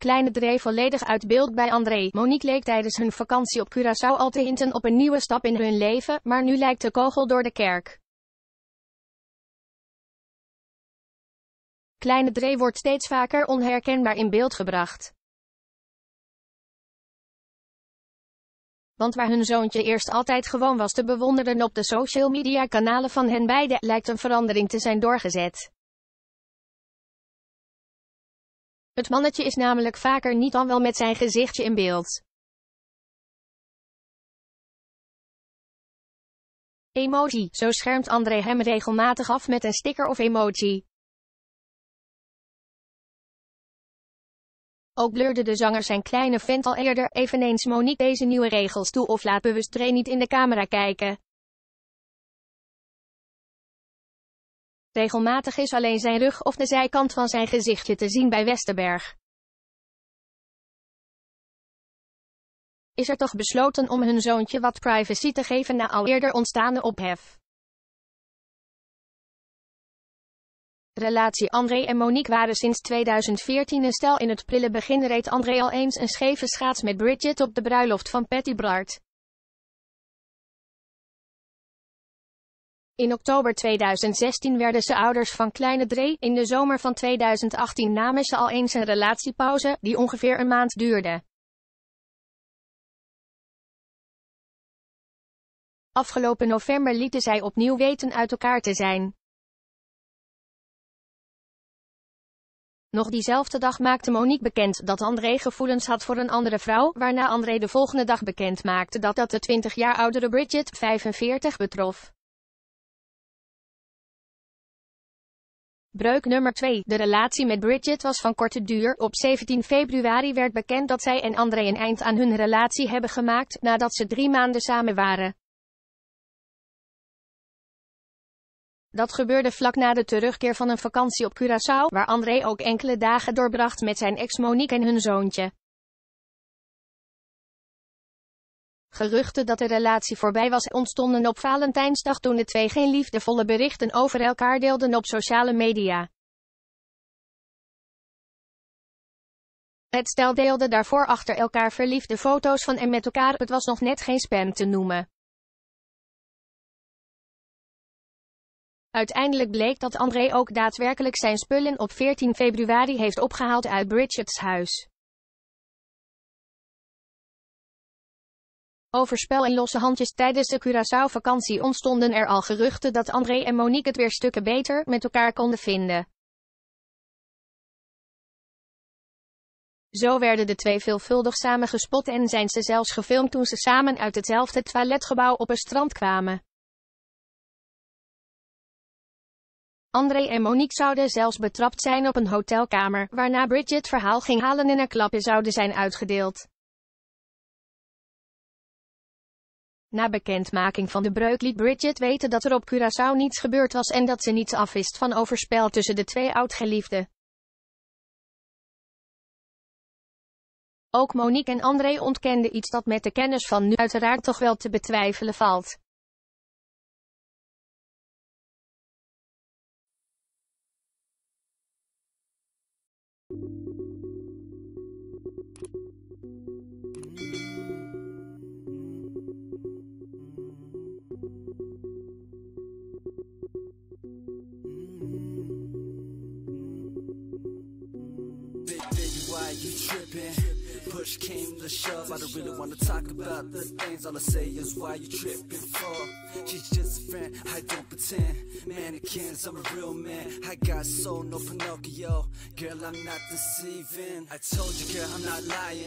Kleine Dree volledig uit beeld bij André. Monique leek tijdens hun vakantie op Curaçao al te hinten op een nieuwe stap in hun leven, maar nu lijkt de kogel door de kerk. Kleine Dree wordt steeds vaker onherkenbaar in beeld gebracht. Want waar hun zoontje eerst altijd gewoon was te bewonderen op de social media kanalen van hen beiden, lijkt een verandering te zijn doorgezet. Het mannetje is namelijk vaker niet dan wel met zijn gezichtje in beeld. Emoji, zo schermt André hem regelmatig af met een sticker of emoji. Ook blurde de zanger zijn kleine vent al eerder, eveneens Monique deze nieuwe regels toe of laat bewust train niet in de camera kijken. Regelmatig is alleen zijn rug of de zijkant van zijn gezichtje te zien bij Westerberg. Is er toch besloten om hun zoontje wat privacy te geven na al eerder ontstaande ophef? Relatie André en Monique waren sinds 2014 een stel in het prille begin reed André al eens een scheve schaats met Bridget op de bruiloft van Patty Bart. In oktober 2016 werden ze ouders van kleine Dre. In de zomer van 2018 namen ze al eens een relatiepauze, die ongeveer een maand duurde. Afgelopen november lieten zij opnieuw weten uit elkaar te zijn. Nog diezelfde dag maakte Monique bekend dat André gevoelens had voor een andere vrouw, waarna André de volgende dag bekend maakte dat dat de 20 jaar oudere Bridget, 45, betrof. Breuk nummer 2. De relatie met Bridget was van korte duur. Op 17 februari werd bekend dat zij en André een eind aan hun relatie hebben gemaakt nadat ze drie maanden samen waren. Dat gebeurde vlak na de terugkeer van een vakantie op Curaçao, waar André ook enkele dagen doorbracht met zijn ex Monique en hun zoontje. Geruchten dat de relatie voorbij was ontstonden op Valentijnsdag toen de twee geen liefdevolle berichten over elkaar deelden op sociale media. Het stel deelde daarvoor achter elkaar verliefde foto's van en met elkaar, het was nog net geen spam te noemen. Uiteindelijk bleek dat André ook daadwerkelijk zijn spullen op 14 februari heeft opgehaald uit Bridget's huis. Over spel en losse handjes tijdens de Curaçao-vakantie ontstonden er al geruchten dat André en Monique het weer stukken beter met elkaar konden vinden. Zo werden de twee veelvuldig samen gespot en zijn ze zelfs gefilmd toen ze samen uit hetzelfde toiletgebouw op een strand kwamen. André en Monique zouden zelfs betrapt zijn op een hotelkamer, waarna Bridget verhaal ging halen en er klappen zouden zijn uitgedeeld. Na bekendmaking van de breuk liet Bridget weten dat er op Curaçao niets gebeurd was en dat ze niets afwist van overspel tussen de twee oudgeliefden. Ook Monique en André ontkenden iets dat met de kennis van nu uiteraard toch wel te betwijfelen valt. tripping. Push came to shove. I don't really wanna talk about the things. All I say is why you tripping for. She's just a friend. I don't pretend. Mannequins, I'm a real man. I got soul, no Pinocchio. Girl, I'm not deceiving. I told you, girl, I'm not lying.